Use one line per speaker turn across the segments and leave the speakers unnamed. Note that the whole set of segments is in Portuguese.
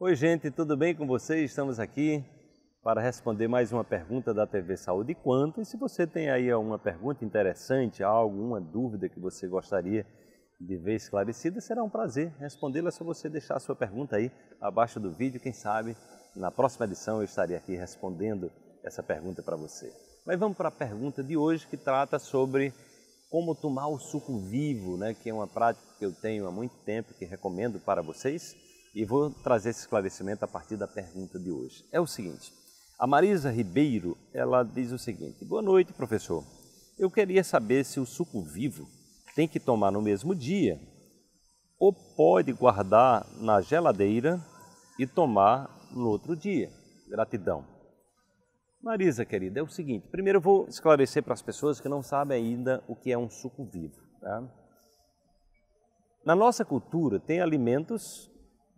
Oi, gente, tudo bem com vocês? Estamos aqui para responder mais uma pergunta da TV Saúde Quanto. E se você tem aí alguma pergunta interessante, alguma dúvida que você gostaria de ver esclarecida, será um prazer respondê-la. É só você deixar a sua pergunta aí abaixo do vídeo. Quem sabe na próxima edição eu estarei aqui respondendo essa pergunta para você. Mas vamos para a pergunta de hoje que trata sobre como tomar o suco vivo, né? que é uma prática que eu tenho há muito tempo que recomendo para vocês e vou trazer esse esclarecimento a partir da pergunta de hoje. É o seguinte, a Marisa Ribeiro, ela diz o seguinte, boa noite professor, eu queria saber se o suco vivo tem que tomar no mesmo dia ou pode guardar na geladeira e tomar no outro dia. Gratidão. Marisa, querida, é o seguinte: primeiro eu vou esclarecer para as pessoas que não sabem ainda o que é um suco vivo. Tá? Na nossa cultura, tem alimentos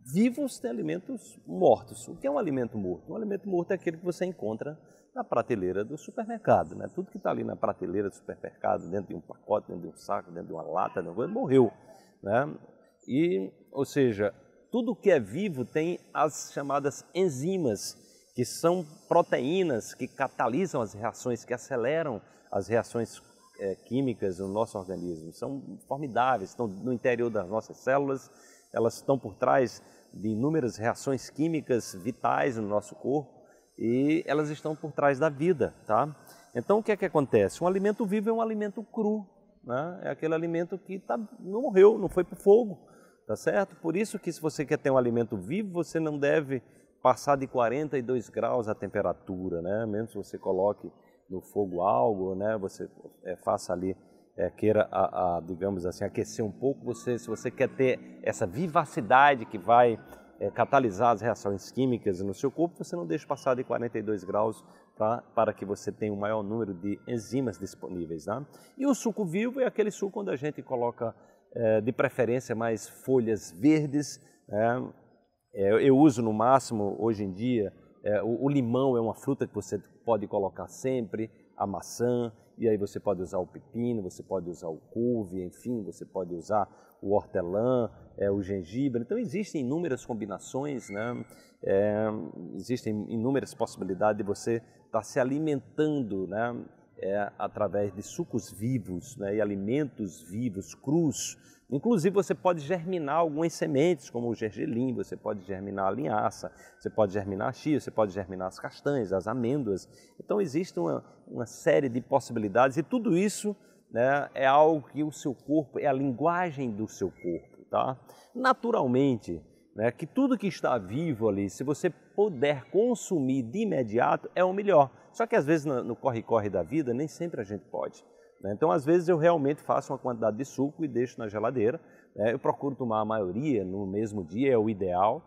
vivos tem alimentos mortos. O que é um alimento morto? Um alimento morto é aquele que você encontra na prateleira do supermercado. Né? Tudo que está ali na prateleira do supermercado, dentro de um pacote, dentro de um saco, dentro de uma lata, de uma coisa, morreu. Né? E, ou seja, tudo que é vivo tem as chamadas enzimas, que são proteínas que catalisam as reações, que aceleram as reações é, químicas no nosso organismo. São formidáveis, estão no interior das nossas células elas estão por trás de inúmeras reações químicas vitais no nosso corpo e elas estão por trás da vida, tá? Então o que é que acontece? Um alimento vivo é um alimento cru, né? É aquele alimento que tá, não morreu, não foi para o fogo, tá certo? Por isso que se você quer ter um alimento vivo, você não deve passar de 42 graus a temperatura, né? Mesmo se você coloque no fogo algo, né? Você é, faça ali é, queira, a, a, digamos assim, aquecer um pouco, você, se você quer ter essa vivacidade que vai é, catalisar as reações químicas no seu corpo, você não deixa passar de 42 graus tá? para que você tenha o um maior número de enzimas disponíveis. Né? E o suco vivo é aquele suco onde a gente coloca, é, de preferência, mais folhas verdes. Né? É, eu uso no máximo, hoje em dia, é, o, o limão é uma fruta que você pode colocar sempre, a maçã. E aí você pode usar o pepino, você pode usar o couve, enfim, você pode usar o hortelã, é, o gengibre. Então existem inúmeras combinações, né? É, existem inúmeras possibilidades de você estar tá se alimentando, né? é, através de sucos vivos né, e alimentos vivos, crus. Inclusive, você pode germinar algumas sementes, como o gergelim, você pode germinar a linhaça, você pode germinar a chia, você pode germinar as castanhas, as amêndoas. Então, existe uma, uma série de possibilidades e tudo isso né, é algo que o seu corpo, é a linguagem do seu corpo. Tá? Naturalmente, né, que tudo que está vivo ali, se você puder consumir de imediato, é o melhor só que às vezes no corre-corre da vida, nem sempre a gente pode. Né? Então, às vezes eu realmente faço uma quantidade de suco e deixo na geladeira. Né? Eu procuro tomar a maioria no mesmo dia, é o ideal.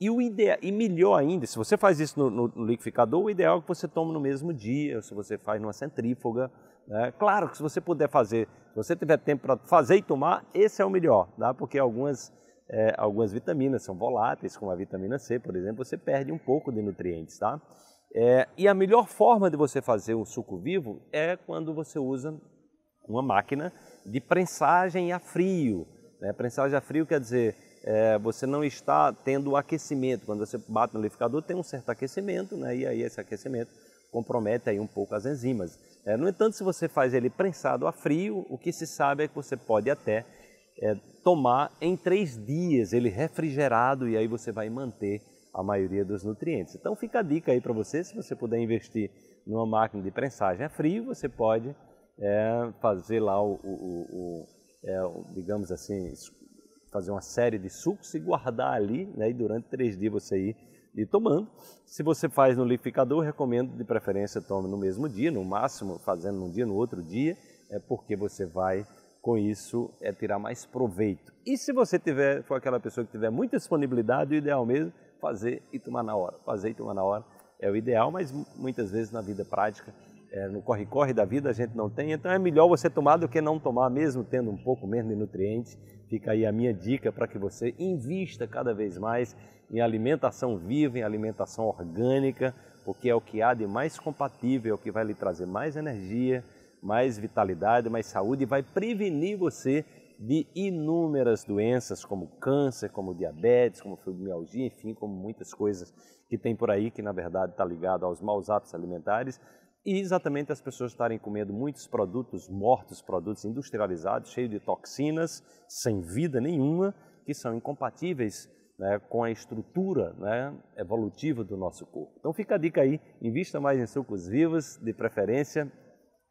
E, o ide... e melhor ainda, se você faz isso no, no, no liquidificador, o ideal é que você tome no mesmo dia, ou se você faz numa centrífuga. Né? Claro que se você puder fazer, se você tiver tempo para fazer e tomar, esse é o melhor, porque algumas, é, algumas vitaminas são voláteis, como a vitamina C, por exemplo, você perde um pouco de nutrientes. Tá? É, e a melhor forma de você fazer o suco vivo é quando você usa uma máquina de prensagem a frio. Né? Prensagem a frio quer dizer é, você não está tendo aquecimento. Quando você bate no liquidificador tem um certo aquecimento, né? e aí esse aquecimento compromete aí um pouco as enzimas. É, no entanto, se você faz ele prensado a frio, o que se sabe é que você pode até é, tomar em três dias ele refrigerado e aí você vai manter a maioria dos nutrientes. Então fica a dica aí para você, se você puder investir numa máquina de prensagem a frio, você pode é, fazer lá o, o, o, é, digamos assim, fazer uma série de sucos e guardar ali, né, e durante três dias você ir, e tomando. Se você faz no liquidificador, recomendo de preferência tome no mesmo dia, no máximo fazendo num dia, no outro dia, é porque você vai com isso é tirar mais proveito. E se você tiver, for aquela pessoa que tiver muita disponibilidade, o ideal mesmo fazer e tomar na hora. Fazer e tomar na hora é o ideal, mas muitas vezes na vida prática, é, no corre-corre da vida a gente não tem, então é melhor você tomar do que não tomar, mesmo tendo um pouco menos de nutrientes. Fica aí a minha dica para que você invista cada vez mais em alimentação viva, em alimentação orgânica, porque é o que há de mais compatível, é o que vai lhe trazer mais energia, mais vitalidade, mais saúde e vai prevenir você de inúmeras doenças, como câncer, como diabetes, como fibromialgia, enfim, como muitas coisas que tem por aí, que na verdade está ligado aos maus hábitos alimentares, e exatamente as pessoas estarem comendo muitos produtos mortos, produtos industrializados, cheios de toxinas, sem vida nenhuma, que são incompatíveis né, com a estrutura né, evolutiva do nosso corpo. Então fica a dica aí, invista mais em sucos vivos, de preferência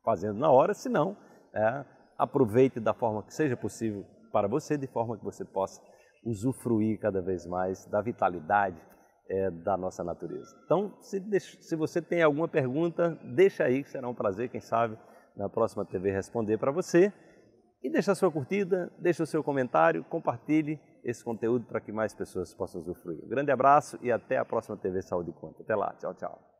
fazendo na hora, senão é, aproveite da forma que seja possível para você, de forma que você possa usufruir cada vez mais da vitalidade é, da nossa natureza. Então, se, se você tem alguma pergunta, deixa aí que será um prazer, quem sabe, na próxima TV responder para você. E deixa a sua curtida, deixa o seu comentário, compartilhe esse conteúdo para que mais pessoas possam usufruir. Um grande abraço e até a próxima TV Saúde Conta. Até lá, tchau, tchau.